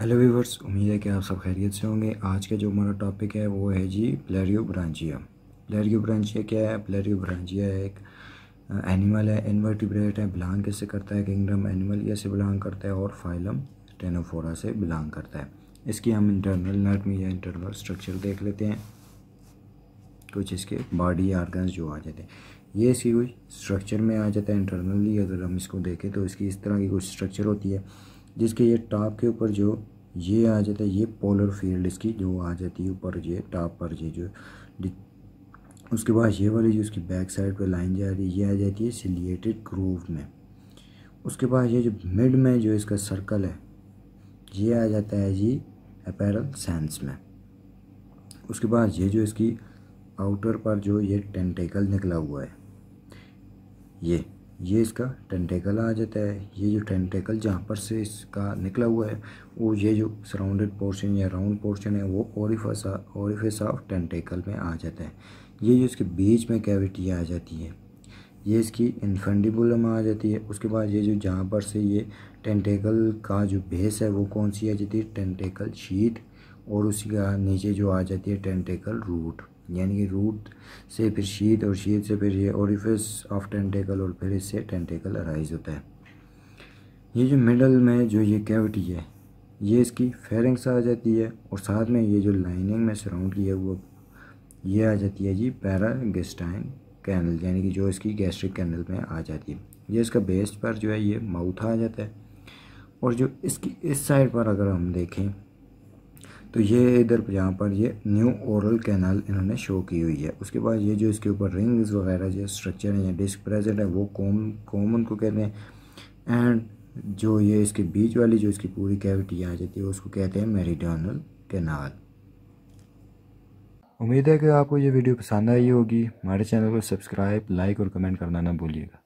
hello viewers उम्मीद है कि आप सब खैरियत से होंगे आज का जो हमारा टॉपिक है वो है जी प्लेरियो ब्रांचिया प्लेरियो ब्रांचिया क्या है प्लेरियो ब्रांचिया एक एनिमल है इनवर्टिब्रेट है बिलोंग कैसे करता है किंगडम एनिमल कैसे बिलोंग करता है और फाइलम टेनोफोरा से बिलोंग करता है इसकी हम इंटरनल नट में या इंटरनल स्ट्रक्चर देख लेते हैं कुछ इसके बॉडी ऑर्गन जो आ जाते हैं ये इसकी कुछ स्ट्रक्चर में आ जाता है इंटरनली अगर हम इसको देखें तो इसकी इस तरह की कुछ स्ट्रक्चर होती है जिसके ये टॉप के ऊपर जो ये आ जाता है ये पोलर फील्ड इसकी जो आ जाती है ऊपर ये टॉप पर ये जो उसके बाद ये वाली जो उसकी बैक साइड पर लाइन जा रही है ये आ जाती है सिलिएटेड ग्रूव में उसके बाद ये जो मिड में जो इसका सर्कल है ये आ जाता है जी अपैरल सेंस में उसके बाद ये जो इसकी आउटर पर जो ये टेंटेकल निकला हुआ है ये ये इसका टेंटेकल आ जाता है ये जो टेंटेकल जहाँ पर से इसका निकला हुआ है वो ये जो सराउंडेड पोर्शन या राउंड पोर्शन है वो और ओरिफेस ऑफ टेंटेकल में आ जाता है ये जो इसके बीच में कैविटी आ जाती है ये इसकी इन्फेंडिबुलम आ जाती है उसके बाद ये जो जहाँ पर से ये टेंटेकल का जो बेस है वो कौन सी आ जाती है टेंटेकल शीट और उसी का नीचे जो आ जाती है टेंटेकल रूट यानी कि रूट से फिर शीत और शीत से फिर ये ओरिफिस ऑफ टेंटेकल और फिर इससे टेंटेकल अराइज होता है ये जो मिडल में जो ये कैविटी है ये इसकी फेरिंग्स आ जाती है और साथ में ये जो लाइनिंग में सराउंड किया हुआ ये आ जाती है जी पैरागेस्टाइन कैनल यानी कि जो इसकी गैस्ट्रिक कैनल में आ जाती है ये इसका बेस पर जो है ये माउथ आ जाता है और जो इसकी इस साइड पर अगर हम देखें तो ये इधर यहाँ पर ये न्यू ओरल कैनाल इन्होंने शो की हुई है उसके बाद ये जो इसके ऊपर रिंग्स वगैरह जो स्ट्रक्चर है या डिस्क प्रेजेंट है वो कॉम कॉम उनको कहते हैं एंड जो ये इसके बीच वाली जो इसकी पूरी कैविटी आ जाती है उसको कहते हैं मेरीडोनल कैनाल उम्मीद है कि आपको ये वीडियो पसंद आई होगी हमारे चैनल को सब्सक्राइब लाइक और कमेंट करना ना भूलिएगा